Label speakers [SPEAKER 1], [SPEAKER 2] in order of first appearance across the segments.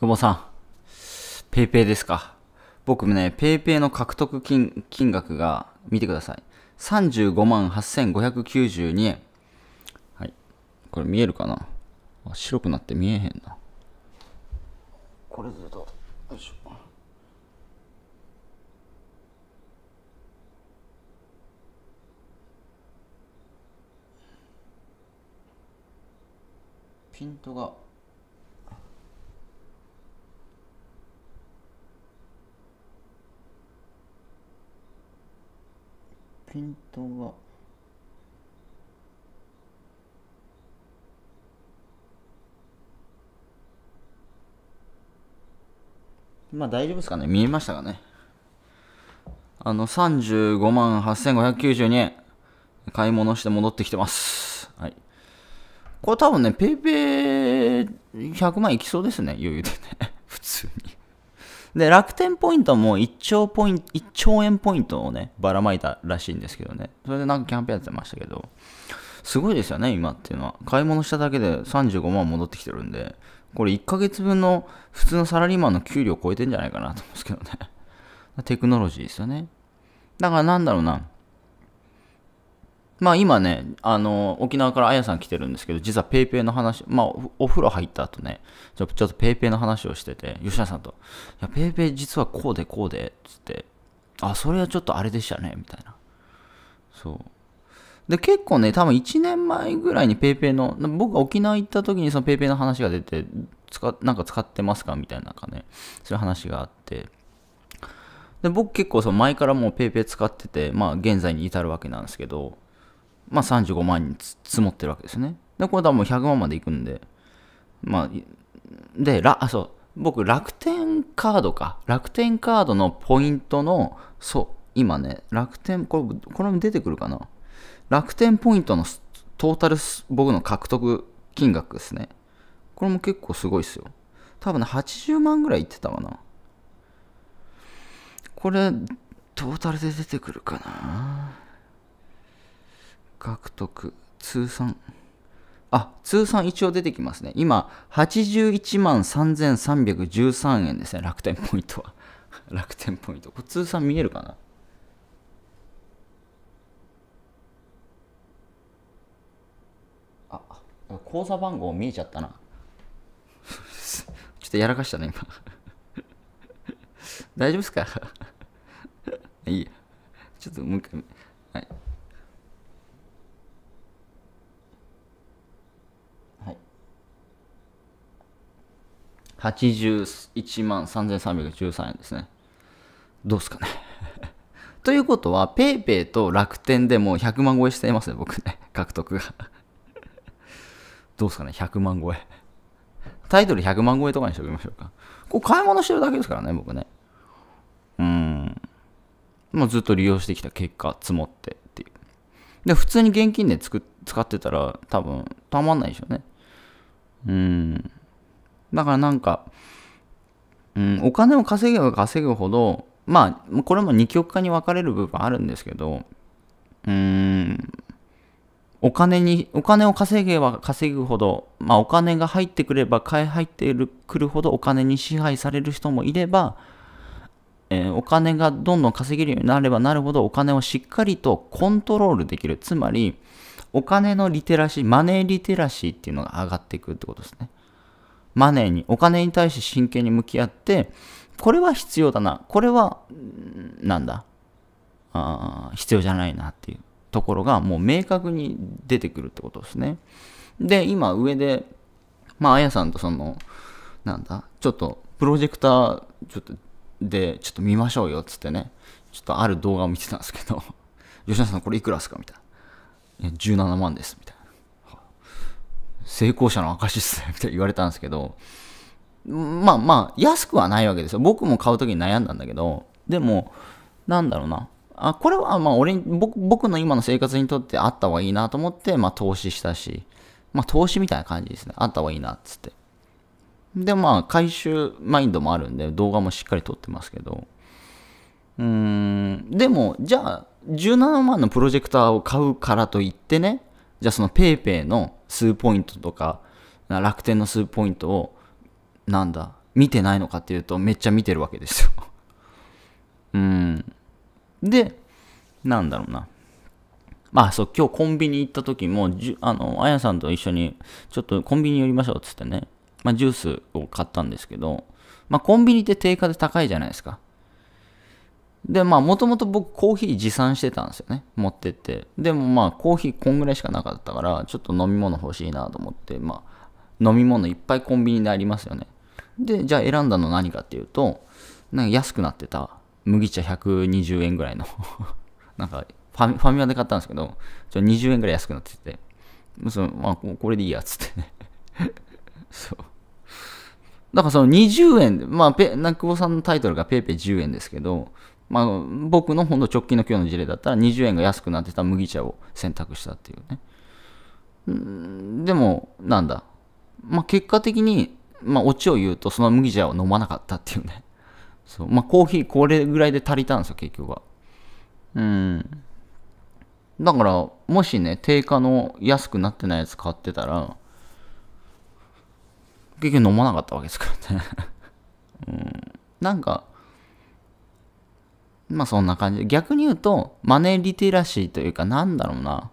[SPEAKER 1] 久保さん、ペイペイですか。僕もね、ペイペイの獲得金金額が、見てください。35万8592円。はい。これ見えるかな白くなって見えへんな。これずっと、よいしょ。ピントがプントがまあ大丈夫ですかね見えましたかねあの、35万8592円、買い物して戻ってきてます。はい。これ多分ね、PayPay100 万いきそうですね、余裕でね。普通に。で、楽天ポイントも1兆ポイン1兆円ポイントをね、ばらまいたらしいんですけどね。それでなんかキャンペーンやってましたけど、すごいですよね、今っていうのは。買い物しただけで35万戻ってきてるんで、これ1ヶ月分の普通のサラリーマンの給料を超えてんじゃないかなと思うんですけどね。テクノロジーですよね。だからなんだろうな。まあ今ね、あの、沖縄からあやさん来てるんですけど、実は paypay の話、まあお風呂入った後ね、ちょっと paypay の話をしてて、吉田さんと、いや、paypay 実はこうでこうで、つって、あ、それはちょっとあれでしたね、みたいな。そう。で、結構ね、多分1年前ぐらいに paypay の、僕が沖縄行った時にその paypay の話が出て、使、なんか使ってますかみたいな感じ。かね、そういう話があって、で僕結構その前からもう PayPay 使ってて、まあ現在に至るわけなんですけど、まあ、35万に積もってるわけですね。で、これはもう100万までいくんで、まあ、で、ら、あ、そう、僕、楽天カードか。楽天カードのポイントの、そう、今ね、楽天、これ、これも出てくるかな。楽天ポイントのトータル、僕の獲得金額ですね。これも結構すごいっすよ。多分ね、80万ぐらいいってたかな。これ、トータルで出てくるかな。獲得、通算。あ、通算一応出てきますね。今、81万3313円ですね、楽天ポイントは。楽天ポイント。これ通算見えるかなあ、口座番号見えちゃったな。ちょっとやらかしたね、今。大丈夫っすかいいや。ちょっともう一回。はい。81万3313円ですね。どうですかね ということは、PayPay と楽天でもう100万超えしていますね、僕ね。獲得がどうですかね、100万超え。タイトル100万超えとかにしておきましょうか。こう買い物してるだけですからね、僕ね。うん。もうずっと利用してきた結果、積もってっていう。で、普通に現金でつく使ってたら、多分、たまんないでしょうね。うん。だからなんか、うん、お金を稼げば稼ぐほど、まあ、これも二極化に分かれる部分あるんですけど、うん、お金に、お金を稼げば稼ぐほど、まあお金が入ってくれば、買い入ってくるほどお金に支配される人もいれば、えー、お金がどんどん稼げるようになればなるほどお金をしっかりとコントロールできる。つまり、お金のリテラシー、マネーリテラシーっていうのが上がっていくってことですね。マネーに、お金に対して真剣に向き合って、これは必要だな。これは、なんだ。あ必要じゃないなっていうところがもう明確に出てくるってことですね。で、今上で、まあ、あやさんとその、なんだ、ちょっとプロジェクター、ちょっと、で、ちょっと見ましょうよっつってね、ちょっとある動画を見てたんですけど、吉田さんこれいくらですかみたいな。17万です、みたいな。成功者の証っすね、みたいに言われたんですけど、まあまあ、安くはないわけですよ。僕も買うときに悩んだんだけど、でも、なんだろうな。あ、これはまあ俺僕、僕の今の生活にとってあった方がいいなと思って、まあ投資したし、まあ投資みたいな感じですね。あった方がいいな、っつって。で、まあ、回収マインドもあるんで、動画もしっかり撮ってますけど。うーん、でも、じゃあ、17万のプロジェクターを買うからといってね、じゃあその PayPay の数ポイントとか、楽天の数ポイントを、なんだ、見てないのかっていうと、めっちゃ見てるわけですよ うん。で、なんだろうな。まあそう、今日コンビニ行った時も、じゅあの、あやさんと一緒に、ちょっとコンビニ寄りましょうっつってね、まあジュースを買ったんですけど、まあコンビニって定価で高いじゃないですか。で、まあ、もともと僕、コーヒー持参してたんですよね。持ってって。でも、まあ、コーヒーこんぐらいしかなかったから、ちょっと飲み物欲しいなと思って、まあ、飲み物いっぱいコンビニでありますよね。で、じゃあ選んだの何かっていうと、なんか安くなってた麦茶120円ぐらいの なんかファミ、マで買ったんですけど、ちょ20円ぐらい安くなってて、そのまあ、これでいいや、つってね そう。だからその20円、まあペ、久保さんのタイトルがペイペイ1 0円ですけど、まあ、僕のほんと直近の今日の事例だったら20円が安くなってた麦茶を選択したっていうね。んでも、なんだ。まあ、結果的に、まあ、オチを言うとその麦茶を飲まなかったっていうね。そう。まあ、コーヒーこれぐらいで足りたんですよ、結局は。うん。だから、もしね、定価の安くなってないやつ買ってたら、結局飲まなかったわけですからね。うん。なんか、まあそんな感じ。逆に言うと、マネーリテラシーというか、なんだろうな。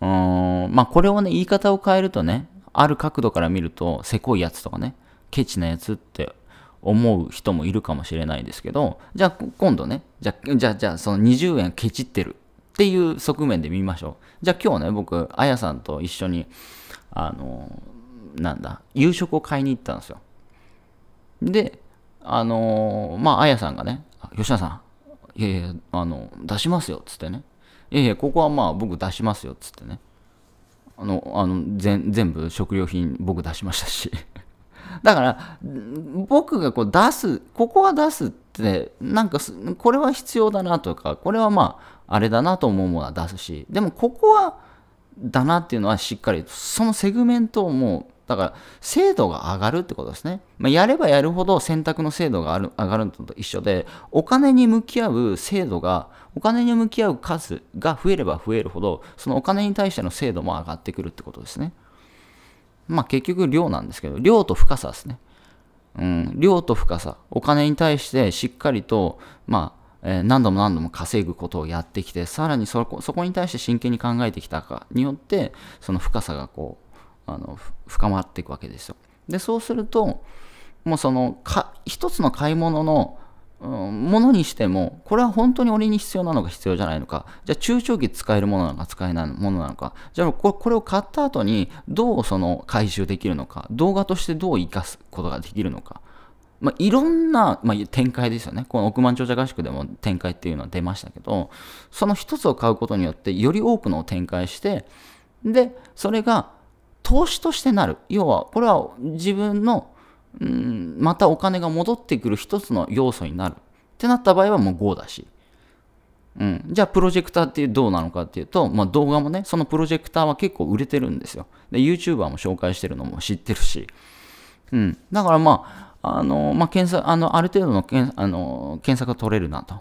[SPEAKER 1] うーん、まあこれをね、言い方を変えるとね、ある角度から見ると、せこいやつとかね、ケチなやつって思う人もいるかもしれないですけど、じゃあ今度ね、じゃあ、じゃあ、じゃあその20円ケチってるっていう側面で見ましょう。じゃあ今日ね、僕、あやさんと一緒に、あの、なんだ、夕食を買いに行ったんですよ。で、あのまあ、あやさんがね、吉田さん、いやいや、あの、出しますよ、つってね。いやいや、ここはまあ僕出しますよ、つってね。あの、あの、全部食料品僕出しましたし。だから、僕がこう出す、ここは出すって、なんか、これは必要だなとか、これはまあ、あれだなと思うものは出すし、でもここは、だなっていうのはしっかり、そのセグメントをもう、だから、精度が上がるってことですね。まあ、やればやるほど選択の精度がある上がるのと一緒で、お金に向き合う精度が、お金に向き合う数が増えれば増えるほど、そのお金に対しての精度も上がってくるってことですね。まあ、結局、量なんですけど、量と深さですね。うん、量と深さ。お金に対してしっかりと、まあ、え何度も何度も稼ぐことをやってきてさらにそこに対して真剣に考えてきたかによってその深さがこうあの深まっていくわけですよ。でそうするともうそのか一つの買い物の、ものにしてもこれは本当に俺に必要なのか必要じゃないのかじゃあ中長期使えるものなのか使えないものなのかじゃあこれを買った後にどうその回収できるのか動画としてどう生かすことができるのか。まあ、いろんな、まあ、展開ですよね。この億万長者合宿でも展開っていうのは出ましたけど、その一つを買うことによって、より多くのを展開して、で、それが投資としてなる。要は、これは自分の、うん、またお金が戻ってくる一つの要素になる。ってなった場合はもう GO だし。うん、じゃあプロジェクターってどうなのかっていうと、まあ、動画もねそのプロジェクターは結構売れてるんですよで YouTuber も紹介してるのも知ってるし、うん、だからまああの、まあ、検索あのある程度の検あの検索が取れるなと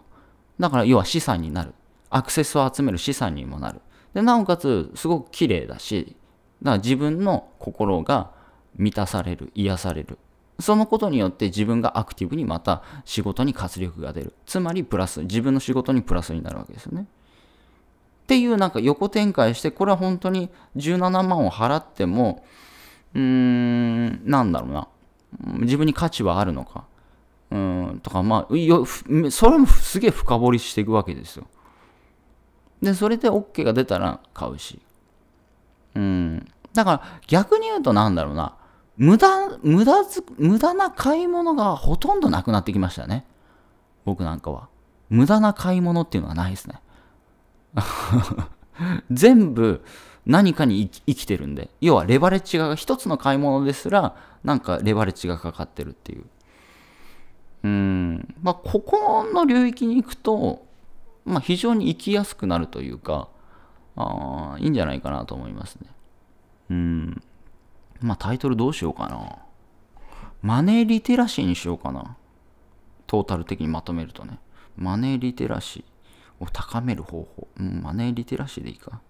[SPEAKER 1] だから要は資産になるアクセスを集める資産にもなるでなおかつすごく綺麗だしだから自分の心が満たされる、癒される。そのことによって自分がアクティブにまた仕事に活力が出る。つまりプラス、自分の仕事にプラスになるわけですよね。っていうなんか横展開して、これは本当に17万を払っても、うーん、なんだろうな。自分に価値はあるのか。うん、とか、まあ、それもすげえ深掘りしていくわけですよ。で、それで OK が出たら買うし、うん。だから逆に言うとなんだろうな。無駄、無駄ず、無駄な買い物がほとんどなくなってきましたね。僕なんかは。無駄な買い物っていうのがないですね。全部何かに生きてるんで。要はレバレッジが、一つの買い物ですら、なんかレバレッジがかかってるっていう。うん。まあ、ここの領域に行くと、まあ、非常に生きやすくなるというか、あいいんじゃないかなと思いますね。うん。まあタイトルどうしようかな。マネーリテラシーにしようかな。トータル的にまとめるとね。マネーリテラシーを高める方法。うん、マネーリテラシーでいいか。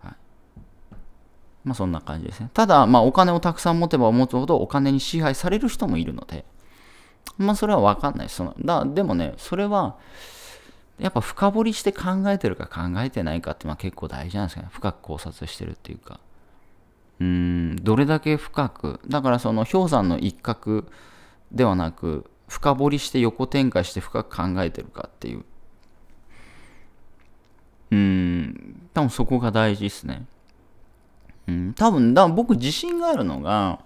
[SPEAKER 1] はい。まあそんな感じですね。ただ、まあお金をたくさん持てば持つほどお金に支配される人もいるので、まあそれはわかんない。そのだでもね、それは、やっぱ深掘りして考えてるか考えてないかってまあ結構大事なんですよね。深く考察してるっていうか。うん、どれだけ深く。だからその氷山の一角ではなく、深掘りして横展開して深く考えてるかっていう。うん、多分そこが大事ですね。うん、多分、だ僕自信があるのが、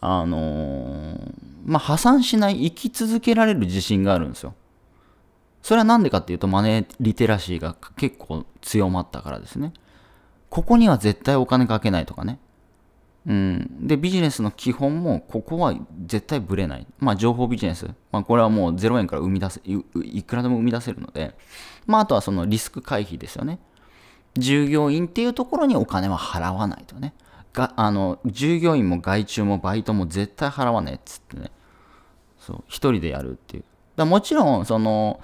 [SPEAKER 1] あのー、まあ、破産しない、生き続けられる自信があるんですよ。それは何でかっていうとマネーリテラシーが結構強まったからですね。ここには絶対お金かけないとかね。うん。で、ビジネスの基本も、ここは絶対ブレない。まあ、情報ビジネス。まあ、これはもう0円から生み出せい、いくらでも生み出せるので。まあ、あとはそのリスク回避ですよね。従業員っていうところにお金は払わないとね。が、あの、従業員も外注もバイトも絶対払わないっつってね。そう、一人でやるっていう。だもちろん、その、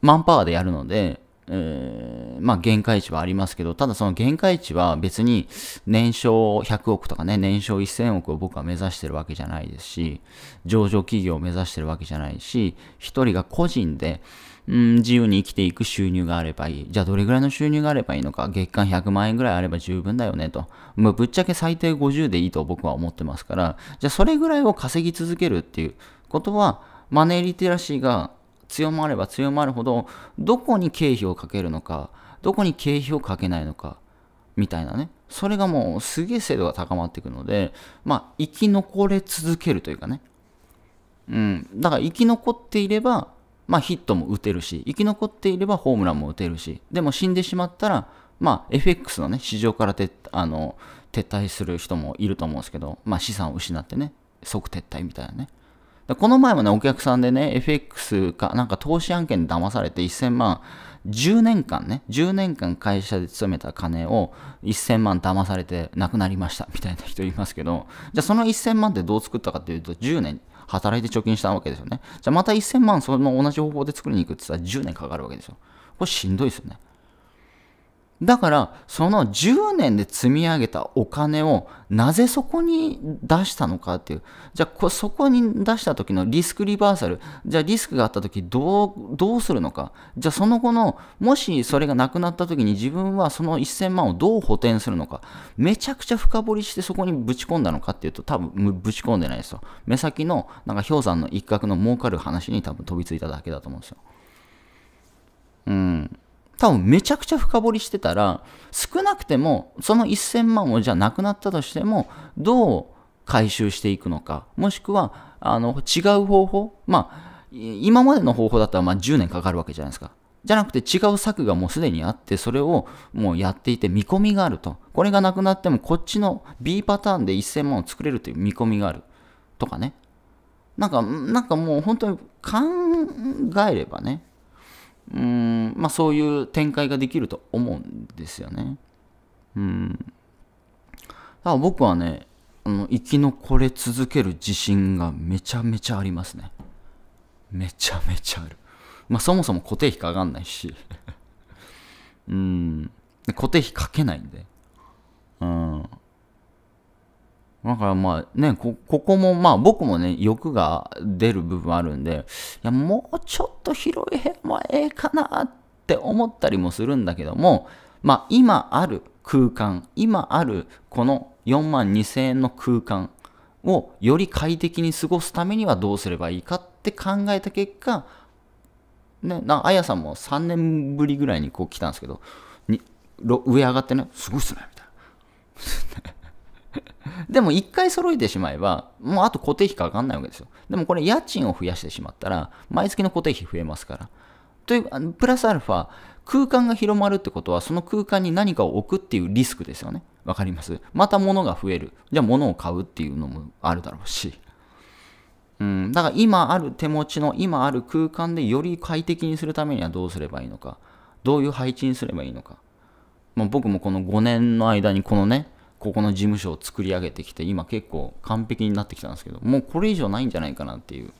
[SPEAKER 1] マンパワーでやるので、えー、まあ限界値はありますけど、ただその限界値は別に年商100億とかね、年商1000億を僕は目指してるわけじゃないですし、上場企業を目指してるわけじゃないし、一人が個人で、うん、自由に生きていく収入があればいい。じゃあどれぐらいの収入があればいいのか。月間100万円ぐらいあれば十分だよねと。まあ、ぶっちゃけ最低50でいいと僕は思ってますから、じゃあそれぐらいを稼ぎ続けるっていうことは、マネーリテラシーが強まれば強まるほど、どこに経費をかけるのか、どこに経費をかけないのか、みたいなね。それがもうすげえ精度が高まっていくので、まあ、生き残れ続けるというかね。うん。だから生き残っていれば、まあ、ヒットも打てるし、生き残っていればホームランも打てるし、でも死んでしまったら、まあ、FX のね、市場からてあの撤退する人もいると思うんですけど、まあ、資産を失ってね、即撤退みたいなね。この前もね、お客さんでね、FX か、なんか投資案件で騙されて1000万、10年間ね、10年間会社で勤めた金を1000万騙されて亡くなりましたみたいな人いますけど、じゃあその1000万ってどう作ったかっていうと、10年働いて貯金したわけですよね。じゃあまた1000万その同じ方法で作りに行くって言ったら10年かかるわけですよ。これしんどいですよね。だから、その10年で積み上げたお金をなぜそこに出したのかっていう。じゃあ、そこに出した時のリスクリバーサル。じゃあ、リスクがあった時どう、どうするのか。じゃあ、その後の、もしそれがなくなった時に自分はその1000万をどう補填するのか。めちゃくちゃ深掘りしてそこにぶち込んだのかっていうと、多分ぶち込んでないですよ。目先の、なんか氷山の一角の儲かる話に多分飛びついただけだと思うんですよ。多分めちゃくちゃ深掘りしてたら、少なくてもその1000万をじゃなくなったとしても、どう回収していくのか、もしくはあの違う方法、まあ、今までの方法だったらま10年かかるわけじゃないですか。じゃなくて違う策がもうすでにあって、それをもうやっていて見込みがあると。これがなくなってもこっちの B パターンで1000万を作れるという見込みがあるとかね。なんか、なんかもう本当に考えればね、うんまあ、そういう展開ができると思うんですよね。うん、だから僕はねあの生き残れ続ける自信がめちゃめちゃありますね。めちゃめちゃある。まあそもそも固定費かかんないし うん。固定費かけないんで。うん。だからまあね、こ、ここもまあ僕もね、欲が出る部分あるんで、いや、もうちょっと広い部屋もええかなって思ったりもするんだけども、まあ今ある空間、今あるこの4万2000円の空間をより快適に過ごすためにはどうすればいいかって考えた結果、ね、なあやさんも3年ぶりぐらいにこう来たんですけど、に上上がってね、すごいっすね、みたいな。でも1回揃えてしまえば、もうあと固定費かかんないわけですよ。でもこれ家賃を増やしてしまったら、毎月の固定費増えますから。という、プラスアルファ、空間が広まるってことは、その空間に何かを置くっていうリスクですよね。わかりますまた物が増える。じゃあ物を買うっていうのもあるだろうし。うん、だから今ある手持ちの今ある空間でより快適にするためにはどうすればいいのか。どういう配置にすればいいのか。ま僕もこの5年の間にこのね、ここの事務所を作り上げてきて、今結構完璧になってきたんですけど、もうこれ以上ないんじゃないかなっていう、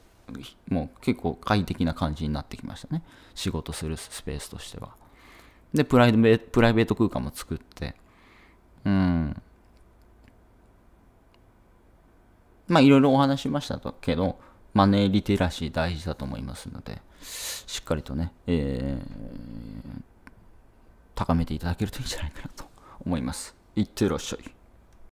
[SPEAKER 1] もう結構快適な感じになってきましたね。仕事するスペースとしては。で、プライベプライベート空間も作って、うん。まあ、いろいろお話しましたけど、マネーリテラシー大事だと思いますので、しっかりとね、えー、高めていただけるといいんじゃないかなと思います。いってらっしゃい。